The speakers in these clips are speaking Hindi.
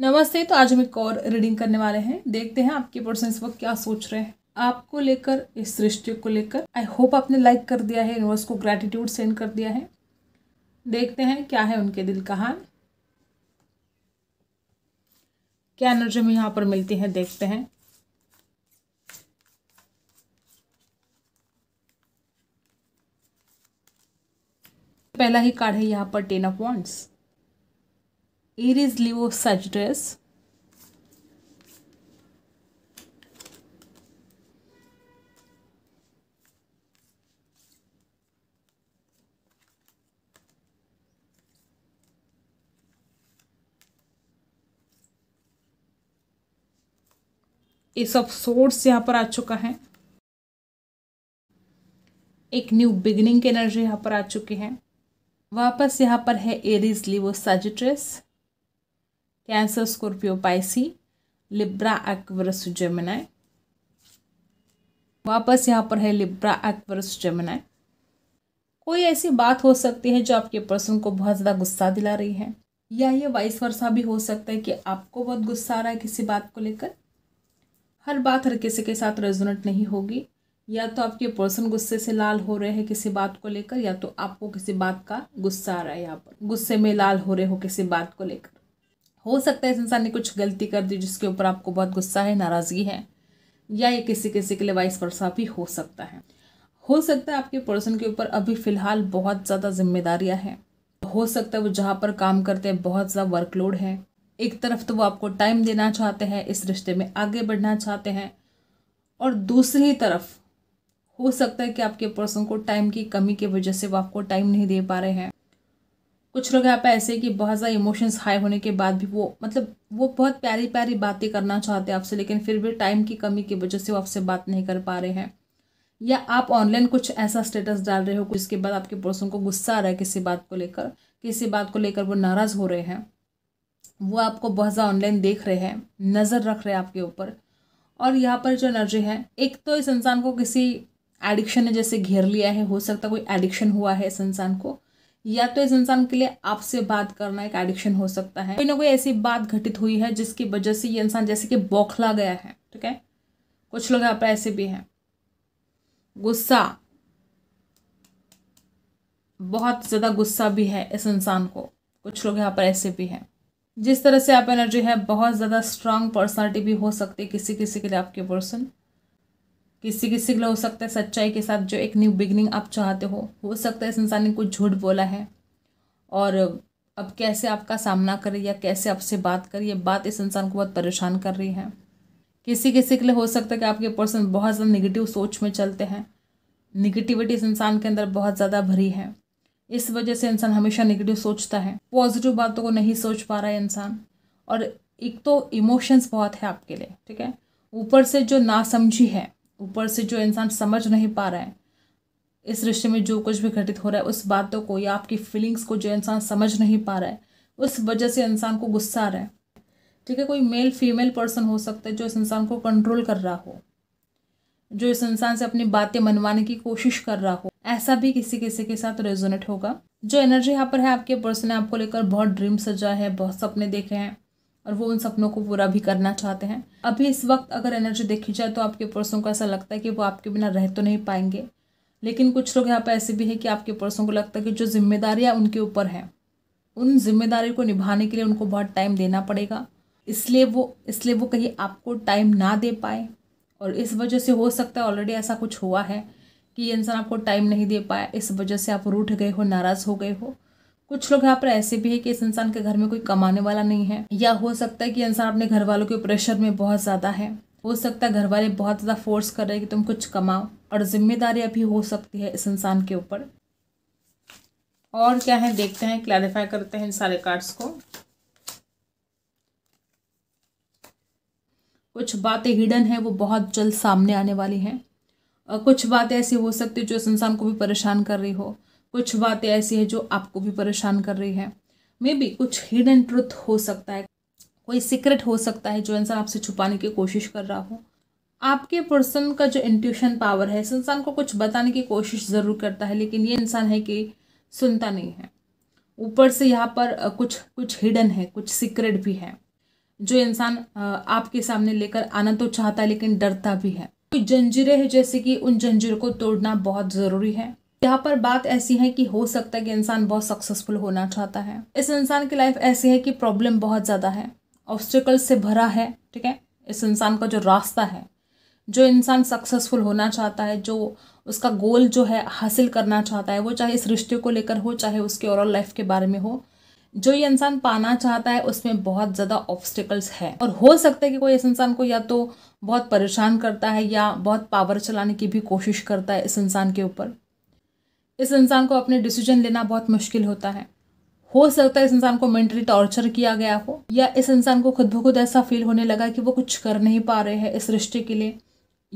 नमस्ते तो आज हम एक और रीडिंग करने वाले हैं देखते हैं आपके पर्सन इस वक्त क्या सोच रहे हैं आपको लेकर इस सृष्टि को लेकर आई होप आपने लाइक कर दिया है यूनिवर्स को ग्रेटिट्यूड सेंड कर दिया है देखते हैं क्या है उनके दिल का हाल क्या एनर्जी हमें यहाँ पर मिलती है देखते हैं पहला ही कार्ड है यहाँ पर ten of wands Iris Leo such dress. ये सब सोर्स यहाँ पर आ चुका है एक न्यू बिगनिंग की एनर्जी यहाँ पर आ चुकी है वापस यहाँ पर है Aries Leo Sagittarius Cancer Scorpio Pisces Libra Aquarius Gemini वापस यहाँ पर है लिब्रा एक्वरस जेमिनाय कोई ऐसी बात हो सकती है जो आपके पर्सन को बहुत ज़्यादा गुस्सा दिला रही है या ये वाइस वर्षा भी हो सकता है कि आपको बहुत गुस्सा आ रहा है किसी बात को लेकर हर बात हर किसी के साथ रेजोनेट नहीं होगी या तो आपके पर्सन गुस्से से लाल हो रहे हैं किसी बात को लेकर या तो आपको किसी बात का गुस्सा आ रहा है यहाँ पर गुस्से में लाल हो रहे हो किसी बात को लेकर हो सकता है इस इंसान ने कुछ गलती कर दी जिसके ऊपर आपको बहुत गुस्सा है नाराज़गी है या ये किसी किसी के लिए वाइस वर्षा भी हो सकता है हो सकता है आपके पर्सन के ऊपर अभी फ़िलहाल बहुत ज़्यादा जिम्मेदारियाँ हैं हो सकता है वो जहाँ पर काम करते हैं बहुत ज़्यादा वर्कलोड है एक तरफ तो वो आपको टाइम देना चाहते हैं इस रिश्ते में आगे बढ़ना चाहते हैं और दूसरी तरफ हो सकता है कि आपके पर्सन को टाइम की कमी की वजह से वो आपको टाइम नहीं दे पा रहे हैं कुछ लोग यहाँ पे ऐसे कि बहुत ज़्यादा इमोशंस हाई होने के बाद भी वो मतलब वो बहुत प्यारी प्यारी बातें करना चाहते हैं आपसे लेकिन फिर भी टाइम की कमी की वजह से वो आपसे बात नहीं कर पा रहे हैं या आप ऑनलाइन कुछ ऐसा स्टेटस डाल रहे हो जिसके बाद आपके पर्सन को गुस्सा आ रहा है किसी बात को लेकर किसी बात को लेकर वो नाराज़ हो रहे हैं वो आपको बहुत ज़्यादा ऑनलाइन देख रहे हैं नज़र रख रहे हैं आपके ऊपर और यहाँ पर जो एनर्जी है एक तो इस इंसान को किसी एडिक्शन ने जैसे घेर लिया है हो सकता है कोई एडिक्शन हुआ है इस इंसान को या तो इस इंसान के लिए आपसे बात करना एक एडिक्शन हो सकता है कोई ना कोई ऐसी बात घटित हुई है जिसकी वजह से ये इंसान जैसे कि बौखला गया है ठीक है कुछ लोग यहाँ पर ऐसे भी हैं गुस्सा बहुत ज़्यादा गुस्सा भी है इस इंसान को कुछ लोग यहाँ पर ऐसे भी हैं जिस तरह से आप एनर्जी है बहुत ज़्यादा स्ट्रांग पर्सनालिटी भी हो सकती है किसी किसी के लिए आपके पर्सन किसी किसी के लिए हो सकता है सच्चाई के साथ जो एक न्यू बिगनिंग आप चाहते हो हो सकता है इस इंसान ने कुछ झूठ बोला है और अब कैसे आपका सामना करे या कैसे आपसे बात करे ये बात इस इंसान को बहुत परेशान कर रही है किसी किसी के लिए हो सकता है कि आपके पर्सन बहुत ज़्यादा निगेटिव सोच में चलते हैं निगेटिविटी इस इंसान के अंदर बहुत ज़्यादा भरी है इस वजह से इंसान हमेशा निगेटिव सोचता है पॉजिटिव बातों को नहीं सोच पा रहा है इंसान और एक तो इमोशंस बहुत है आपके लिए ठीक है ऊपर से जो नासमझी है ऊपर से जो इंसान समझ नहीं पा रहा है इस रिश्ते में जो कुछ भी घटित हो रहा है उस बातों को या आपकी फीलिंग्स को जो इंसान समझ नहीं पा रहा है उस वजह से इंसान को गुस्सा आ रहा है ठीक है कोई मेल फीमेल पर्सन हो सकता है जो इस इंसान को कंट्रोल कर रहा हो जो इस इंसान से अपनी बातें मनवाने की कोशिश कर रहा हो ऐसा भी किसी किसी के साथ रेजोनेट होगा जो एनर्जी यहाँ पर है आपके पर्सन ने आपको लेकर बहुत ड्रीम सजा है बहुत सपने देखे हैं और वो उन सपनों को पूरा भी करना चाहते हैं अभी इस वक्त अगर एनर्जी देखी जाए तो आपके पर्सों को ऐसा लगता है कि वो आपके बिना रह तो नहीं पाएंगे लेकिन कुछ लोग यहाँ पर ऐसे भी है कि आपके पर्सों को लगता है कि जो जिम्मेदारियाँ उनके ऊपर हैं उन जिम्मेदारी को निभाने के लिए उनको बहुत टाइम देना पड़ेगा इसलिए वो इसलिए वो कहीं आपको टाइम ना दे पाए और इस वजह से हो सकता है ऑलरेडी ऐसा कुछ हुआ है कि ये इंसान आपको टाइम नहीं दे पाया इस वजह से आप रूठ गए हो नाराज़ हो गए हो कुछ लोग यहाँ पर ऐसे भी है कि इस इंसान के घर में कोई कमाने वाला नहीं है या हो सकता है कि इंसान अपने घर वालों के प्रेशर में बहुत ज़्यादा है हो सकता है घर वाले बहुत ज़्यादा फोर्स कर रहे हैं कि तुम कुछ कमाओ और जिम्मेदारी भी हो सकती है इस इंसान के ऊपर और क्या है देखते हैं क्लैरिफाई करते हैं इन सारे कार्ड्स को कुछ बातें हिडन है वो बहुत जल्द सामने आने वाली हैं और कुछ बातें ऐसी हो सकती है जो इस इंसान को भी परेशान कर रही हो कुछ बातें ऐसी हैं जो आपको भी परेशान कर रही है मे बी कुछ हिडन ट्रुथ हो सकता है कोई सीक्रेट हो सकता है जो इंसान आपसे छुपाने की कोशिश कर रहा हो आपके पर्सन का जो इंट्यूशन पावर है इस इंसान को कुछ बताने की कोशिश ज़रूर करता है लेकिन ये इंसान है कि सुनता नहीं है ऊपर से यहाँ पर कुछ कुछ हिडन है कुछ सीक्रेट भी है जो इंसान आपके सामने लेकर आना तो चाहता है लेकिन डरता भी है कुछ जंजीरें हैं जैसे कि उन जंजीरों को तोड़ना बहुत ज़रूरी है यहाँ पर बात ऐसी है कि हो सकता है कि इंसान बहुत सक्सेसफुल होना चाहता है इस इंसान की लाइफ ऐसी है कि प्रॉब्लम बहुत ज़्यादा है ऑब्स्टिकल से भरा है ठीक है इस इंसान का जो रास्ता है जो इंसान सक्सेसफुल होना चाहता है जो उसका गोल जो है हासिल करना चाहता है वो चाहे इस रिश्ते को लेकर हो चाहे उसके ओवरऑल लाइफ के बारे में हो जो ये इंसान पाना चाहता है उसमें बहुत ज़्यादा ऑब्स्टिकल्स है और हो सकता है कि कोई इस इंसान को या तो बहुत परेशान करता है या बहुत पावर चलाने की भी कोशिश करता है इस इंसान के ऊपर इस इंसान को अपने डिसीजन लेना बहुत मुश्किल होता है हो सकता है इस इंसान को मेंटली टॉर्चर किया गया हो या इस इंसान को खुद ब खुद ऐसा फील होने लगा कि वो कुछ कर नहीं पा रहे हैं इस रिश्ते के लिए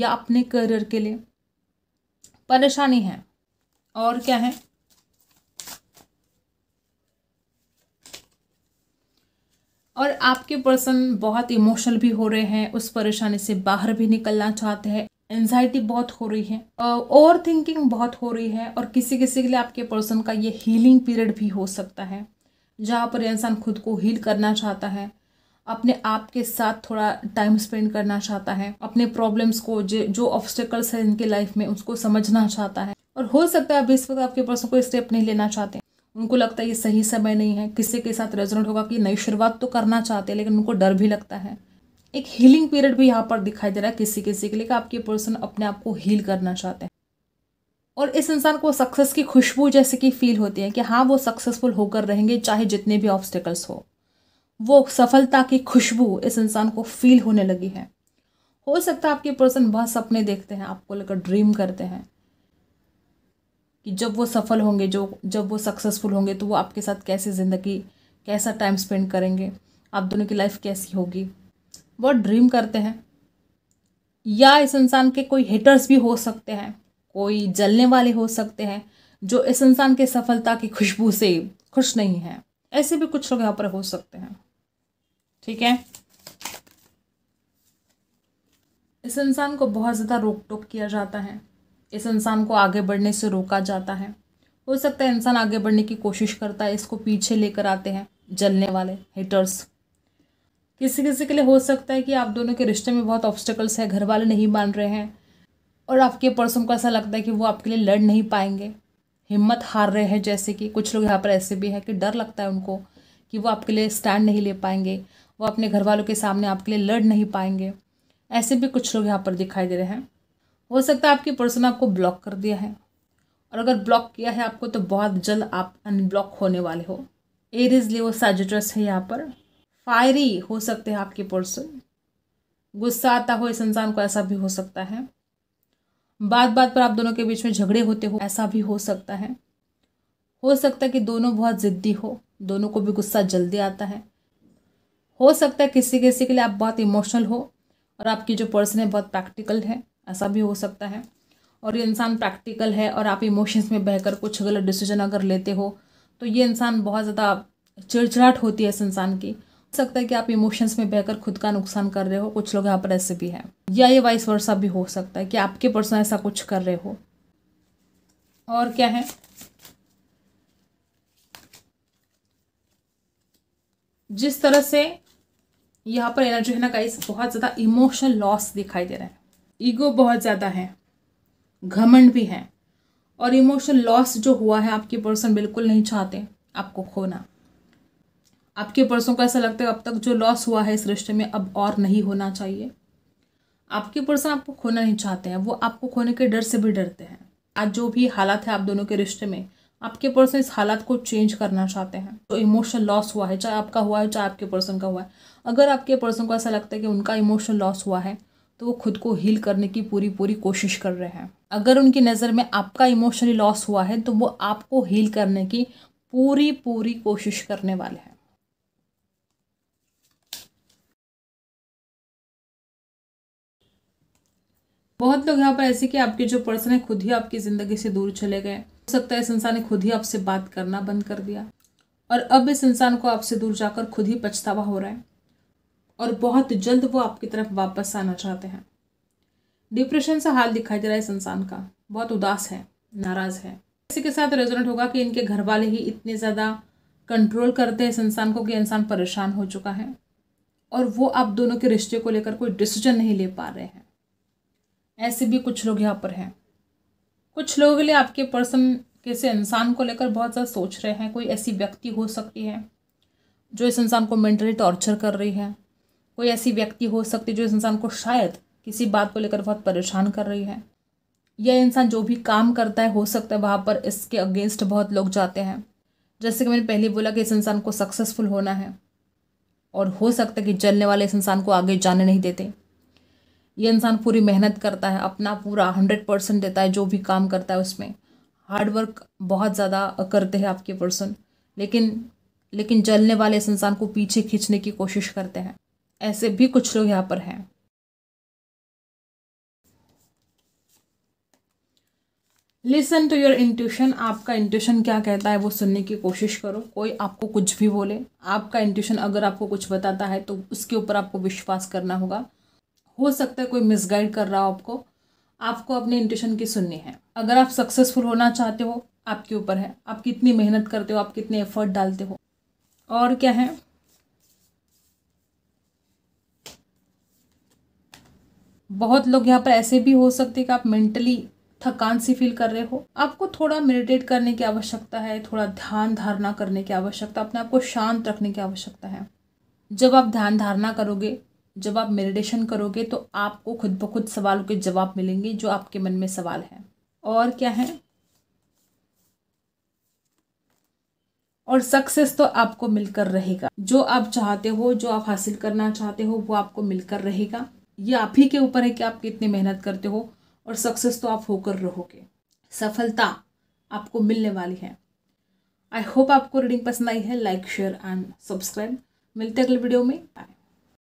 या अपने करियर के लिए परेशानी है और क्या है और आपके पर्सन बहुत इमोशनल भी हो रहे हैं उस परेशानी से बाहर भी निकलना चाहते हैं एनजाइटी बहुत हो रही है ओवर थिंकिंग बहुत हो रही है और किसी किसी के लिए आपके पर्सन का ये हीलिंग पीरियड भी हो सकता है जहाँ पर इंसान खुद को हील करना चाहता है अपने आप के साथ थोड़ा टाइम स्पेंड करना चाहता है अपने प्रॉब्लम्स को जो जो ऑब्स्टेकल्स हैं इनके लाइफ में उसको समझना चाहता है और हो सकता है अभी इस वक्त आपके पर्सन को स्टेप नहीं लेना चाहते उनको लगता है ये सही समय नहीं है किसी के साथ रेजोनेट होगा कि नई शुरुआत तो करना चाहते हैं लेकिन उनको डर भी लगता है एक हीलिंग पीरियड भी यहाँ पर दिखाई दे रहा है किसी किसी के लिए कि आपके पर्सन अपने आप को हील करना चाहते हैं और इस इंसान को सक्सेस की खुशबू जैसे कि फील होती है कि हाँ वो सक्सेसफुल होकर रहेंगे चाहे जितने भी ऑब्स्टिकल्स हो वो सफलता की खुशबू इस इंसान को फील होने लगी है हो सकता है आपके पर्सन बहुत सपने देखते हैं आपको लेकर ड्रीम करते हैं कि जब वो सफल होंगे जो जब वो सक्सेसफुल होंगे तो वो आपके साथ कैसे ज़िंदगी कैसा टाइम स्पेंड करेंगे आप दोनों की लाइफ कैसी होगी वो ड्रीम करते हैं या इस इंसान के कोई हिटर्स भी हो सकते हैं कोई जलने वाले हो सकते हैं जो इस इंसान के सफलता की खुशबू से खुश नहीं है ऐसे भी कुछ लोग यहाँ पर हो सकते हैं ठीक है इस इंसान को बहुत ज़्यादा रोक टोक किया जाता है इस इंसान को आगे बढ़ने से रोका जाता है हो सकता है इंसान आगे बढ़ने की कोशिश करता है इसको पीछे लेकर आते हैं जलने वाले हिटर्स किसी किसी के लिए हो सकता है कि आप दोनों के रिश्ते में बहुत ऑब्स्टिकल्स हैं घर वाले नहीं मान रहे हैं और आपके पर्सन को ऐसा लगता है कि वो आपके लिए लड़ नहीं पाएंगे हिम्मत हार रहे हैं जैसे कि कुछ लोग यहाँ पर ऐसे भी हैं कि डर लगता है उनको कि वो आपके लिए स्टैंड नहीं ले पाएंगे वो अपने घर वालों के सामने आपके लिए लड़ नहीं पाएंगे ऐसे भी कुछ लोग यहाँ पर दिखाई दे रहे हैं हो सकता है आपकी पर्सन आपको ब्लॉक कर दिया है और अगर ब्लॉक किया है आपको तो बहुत जल्द आप अनब्लॉक होने वाले हो एरिज वो सैजिटस है यहाँ पर फायरी हो सकते हैं आपके पर्सन गुस्सा आता हो इस इंसान को ऐसा भी हो सकता है बात बात पर आप दोनों के बीच में झगड़े होते हो ऐसा भी हो सकता है हो सकता है कि दोनों बहुत ज़िद्दी हो दोनों को भी गुस्सा जल्दी आता है हो सकता है किसी किसी के लिए आप बहुत इमोशनल हो और आपकी जो पर्सन है बहुत प्रैक्टिकल है ऐसा भी हो सकता है और ये इंसान प्रैक्टिकल है और आप इमोशंस में बहकर कुछ गलत डिसीजन अगर लेते हो तो ये इंसान बहुत ज़्यादा चिड़चिड़ाहट होती है इस इंसान की सकता है कि आप इमोशंस में बहकर खुद का नुकसान कर रहे हो कुछ लोग यहाँ पर ऐसे भी हैं या ये वाइस वर्षा भी हो सकता है कि आपके पर्सन ऐसा कुछ कर रहे हो और क्या है जिस तरह से यहाँ पर एनर्जी है ना गाइस बहुत ज़्यादा इमोशनल लॉस दिखाई दे रहा है ईगो बहुत ज़्यादा है घमंड भी है और इमोशनल लॉस जो हुआ है आपके पर्सन बिल्कुल नहीं चाहते आपको खोना आपके पर्सों को ऐसा लगता है अब तक जो लॉस हुआ है इस रिश्ते में अब और नहीं होना चाहिए आपके पर्सन आपको खोना नहीं चाहते हैं वो आपको खोने के डर से भी डरते हैं आज जो भी हालात है आप दोनों के रिश्ते में आपके पर्सन इस हालात को चेंज करना चाहते हैं तो इमोशनल लॉस हुआ है चाहे आपका हुआ है चाहे आपके पर्सन का हुआ है अगर आपके पर्सन को ऐसा लगता है कि उनका इमोशनल लॉस हुआ है तो वो खुद को हील करने की पूरी पूरी कोशिश कर रहे हैं अगर उनकी नज़र में आपका इमोशनली लॉस हुआ है तो वो आपको हील करने की पूरी पूरी कोशिश करने वाले हैं बहुत लोग यहाँ पर ऐसे कि आपके जो पर्सन है खुद ही आपकी ज़िंदगी से दूर चले गए हो सकता है इस इंसान ने खुद ही आपसे बात करना बंद कर दिया और अब इस इंसान को आपसे दूर जाकर खुद ही पछतावा हो रहा है और बहुत जल्द वो आपकी तरफ वापस आना चाहते हैं डिप्रेशन सा हाल दिखाई दे रहा है इस इंसान का बहुत उदास है नाराज़ है इसी के साथ रेजोनेट होगा कि इनके घर वाले ही इतने ज़्यादा कंट्रोल करते हैं इस इंसान को कि इंसान परेशान हो चुका है और वो आप दोनों के रिश्ते को लेकर कोई डिसीजन नहीं ले पा रहे हैं ऐसे भी कुछ लोग यहाँ पर हैं कुछ लोगों के लिए आपके पर्सन किसी इंसान को लेकर बहुत ज़्यादा सोच रहे हैं कोई ऐसी व्यक्ति हो सकती है जो इस इंसान को मेंटली टॉर्चर कर रही है कोई ऐसी व्यक्ति हो सकती है जो इस इंसान को शायद किसी बात को लेकर बहुत परेशान कर रही है यह इंसान जो भी काम करता है हो सकता है वहाँ पर इसके अगेंस्ट बहुत लोग जाते हैं जैसे कि मैंने पहले बोला कि इस इंसान को सक्सेसफुल होना है और हो सकता है कि जलने वाले इस इंसान को आगे जाने नहीं देते ये इंसान पूरी मेहनत करता है अपना पूरा हंड्रेड परसेंट देता है जो भी काम करता है उसमें हार्डवर्क बहुत ज़्यादा करते हैं आपके पर्सन लेकिन लेकिन जलने वाले इस इंसान को पीछे खींचने की कोशिश करते हैं ऐसे भी कुछ लोग यहाँ पर हैं लिसन टू योर इंट्यूशन आपका इंट्यूशन क्या कहता है वो सुनने की कोशिश करो कोई आपको कुछ भी बोले आपका इंट्यूशन अगर आपको कुछ बताता है तो उसके ऊपर आपको विश्वास करना होगा हो सकता है कोई मिसगाइड कर रहा हो आपको आपको अपने इंटेशन की सुननी है अगर आप सक्सेसफुल होना चाहते हो आपके ऊपर है आप कितनी मेहनत करते हो आप कितने एफर्ट डालते हो और क्या है बहुत लोग यहाँ पर ऐसे भी हो सकते हैं कि आप मेंटली थकान सी फील कर रहे हो आपको थोड़ा मेडिटेट करने की आवश्यकता है थोड़ा ध्यान धारणा करने की आवश्यकता अपने आप को शांत रखने की आवश्यकता है जब आप ध्यान धारणा करोगे जब आप मेडिटेशन करोगे तो आपको खुद ब खुद सवालों के जवाब मिलेंगे जो आपके मन में सवाल है और क्या है और सक्सेस तो आपको मिलकर रहेगा जो आप चाहते हो जो आप हासिल करना चाहते हो वो आपको मिलकर रहेगा ये आप ही के ऊपर है कि आप कितनी मेहनत करते हो और सक्सेस तो आप होकर रहोगे सफलता आपको मिलने वाली है आई होप आपको रीडिंग पसंद आई है लाइक शेयर एंड सब्सक्राइब मिलते अगले वीडियो में बाय